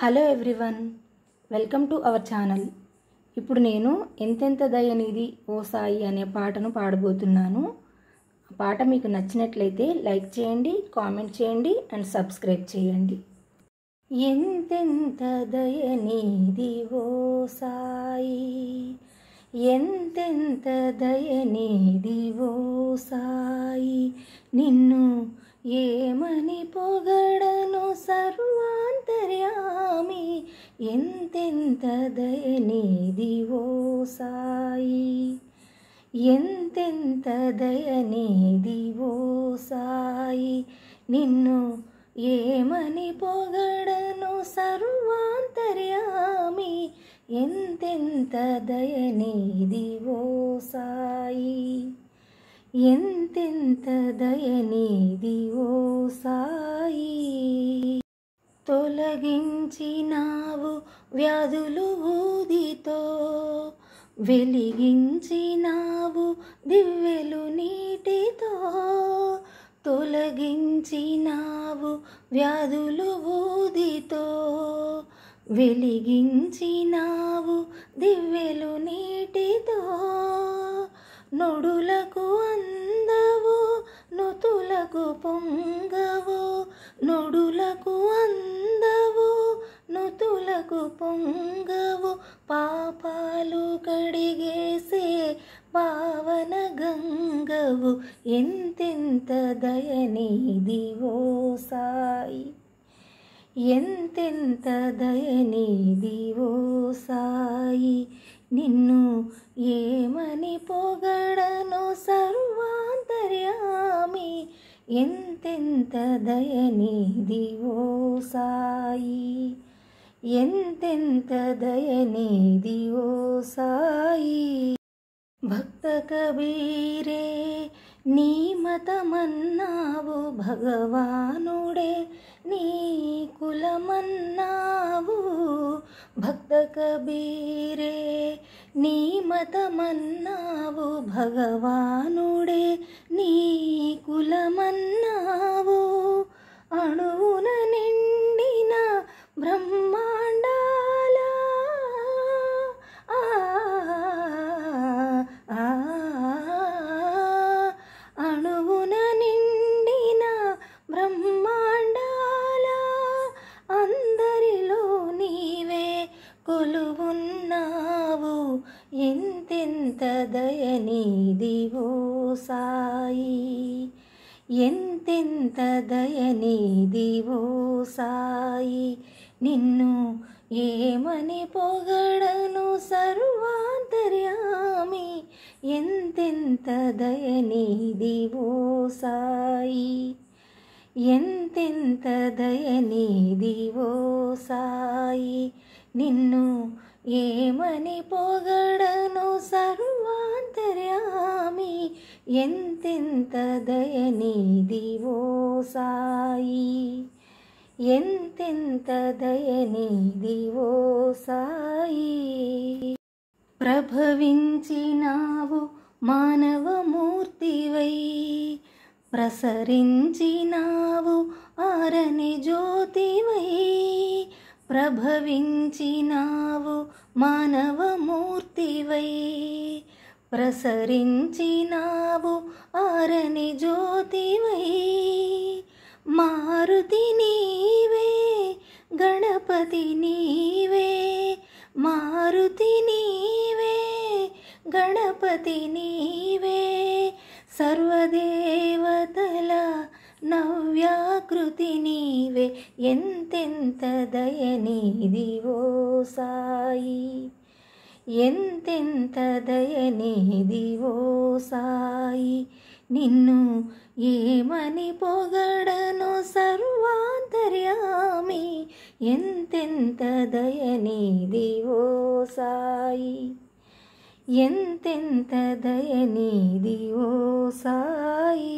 hello everyone welcome to our channel ఇప్పుడు నేను ఎంతెంత దయనిది ఓ సాయి అనే పాటను పాడబోతున్నాను ఆ పాట మీకు నచ్చినట్లయితే లైక్ చేయండి కామెంట్ చేయండి అండ్ సబ్స్క్రైబ్ చేయండి ఎంతెంత దయనిది ఓ సాయి ఎంతెంత దయనిది ఓ సాయి నిన్ను ఏమని పొగడను సర్వాంతర్యా ఎంతెంత దయనిదివో సాయి ఎంతెంత దయనిదివో సాయి నిన్ను ఏమని పొగడను సర్వాంతర్యామి ఎంతెంత దయనిదివో సాయి ఎంతెంత దయనిదివో సాయి తొలగించినావు వ్యాధులు ఊదితో వెలిగించినావు దివ్యలు నీటితో తొలగించినావు వ్యాధులు ఊదితో వెలిగించినావు దివ్యలు నీటితో నొడులకు అందవు నుతులకు పొంగవు నొడులకు అందవు జ్యోతులకు పొంగవు పాపాలు కడిగేసే పావన గంగవు ఎంతెంత దయనిదివో సాయి ఎంతెంత దయనిదివో సాయి నిన్ను ఏమని పొగడను సర్వాంతర్యామి ఎంతెంత దయనిదివో సాయి ఎంతెంత దయనిది ఓ సాయి భక్త కబీరే నీ మతమన్నావు భగవానుడే నీ కులమన్నావు భక్త కబీరే నీ మతమన్నావు భగవానుడే నీ కులమన్నావు అణువున నిండిన బ్రహ్మ కొలువున్నావు ఎంతెంత దయనీదివో సాయి ఎంతెంత దయనీదివో సాయి నిన్ను ఏమని పొగడను సర్వాంతర్యామి ఎంతెంత దయనీదివో సాయి ఎంతెంత దయనీ నిన్ను ఏమని పొగడను సర్వాంతర్యామి ఎంతెంత దయనీది ఓ సాయి ఎంతెంత దయనీది ఓ సాయి ప్రభవించినావు మానవమూర్తివై ప్రసరించినావు ఆరని జ్యోతివై ಪ್ರಭವಿಂಚಿ ಮಾನವ ನಾವು ಮಾನವ ಮೂರ್ತಿವೈ ಪ್ರಸರಿಂಚಿ ನಾವು ಆರನಿ ಜ್ಯೋತಿವೈ ಮಾರುತಿ ನೀವೇ ಗಣಪತಿ ನೀವೇ ಮಾರುತಿ ನೀವೇ ಗಣಪತಿ ನೀವೇ ಸರ್ವದೇವತಲ నవ్యాకృతి నీవే ఎంతెంత దయనీదివో సాయి ఎంతెంత దయనీదివో సాయి నిన్ను ఏమని పొగడను సర్వాంతర్యామి ఎంతెంత దయనీదివో సాయి ఎంతెంత దయనీదివో సాయి